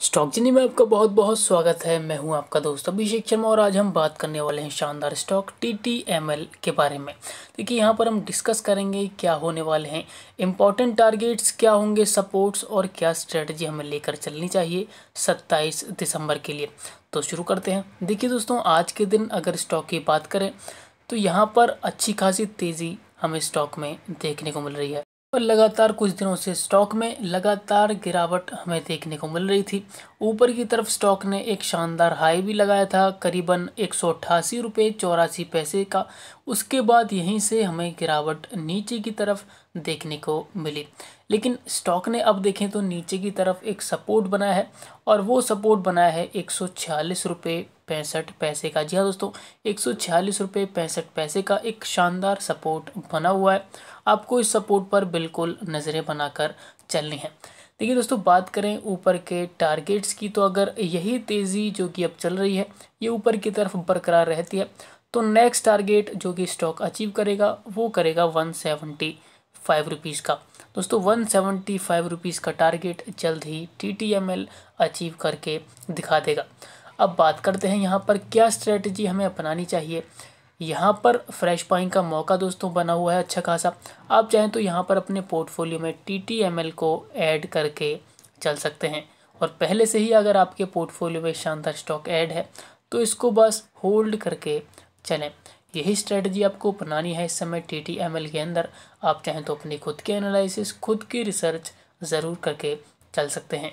stock जिनी में आपका बहुत बहुत स्वागत है मैं हूं आपका दोस्त अभिषेक शर्मा और आज हम बात करने वाले हैं शानदार stock T T M L के बारे में देखिए यहां पर हम डिस्कस करेंगे क्या होने वाले हैं इम्पॉर्टेंट टारगेट्स क्या होंगे सपोर्ट्स और क्या स्ट्रेटजी हमें लेकर चलनी चाहिए 27 दिसंबर के लिए तो शुरू करते हैं देखिए दोस्तों आज के दिन अगर स्टॉक की बात करें तो यहाँ पर अच्छी खासी तेज़ी हमें स्टॉक में देखने को मिल रही है पर लगातार कुछ दिनों से स्टॉक में लगातार गिरावट हमें देखने को मिल रही थी ऊपर की तरफ स्टॉक ने एक शानदार हाई भी लगाया था करीबन एक सौ अट्ठासी रुपये चौरासी पैसे का उसके बाद यहीं से हमें गिरावट नीचे की तरफ देखने को मिली लेकिन स्टॉक ने अब देखें तो नीचे की तरफ एक सपोर्ट बनाया है और वो सपोर्ट बनाया है एक सौ छियालीस रुपये पैंसठ पैसे का जी हाँ दोस्तों एक सौ छियालीस रुपये पैंसठ पैसे का एक शानदार सपोर्ट बना हुआ है आपको इस सपोर्ट पर बिल्कुल नज़रें बनाकर चलनी है देखिए दोस्तों बात करें ऊपर के टारगेट्स की तो अगर यही तेज़ी जो कि अब चल रही है ये ऊपर की तरफ बरकरार रहती है तो नेक्स्ट टारगेट जो कि स्टॉक अचीव करेगा वो करेगा वन सेवेंटी फाइव रुपीज़ का दोस्तों वन सेवेंटी फाइव रुपीज़ का टारगेट जल्द ही T T M L achieve करके दिखा देगा अब बात करते हैं यहाँ पर क्या स्ट्रेटजी हमें अपनानी चाहिए यहाँ पर फ्रेश पाइंग का मौका दोस्तों बना हुआ है अच्छा खासा आप चाहें तो यहाँ पर अपने पोर्टफोलियो में टी टी एम एल को ऐड करके चल सकते हैं और पहले से ही अगर आपके पोर्टफोलियो में शानदार स्टॉक ऐड है तो इसको बस होल्ड करके चलें यही स्ट्रेटजी आपको अपनानी है इस समय टी टी एम एल के अंदर आप चाहें तो अपनी खुद के एनालिसिस खुद की रिसर्च ज़रूर करके चल सकते हैं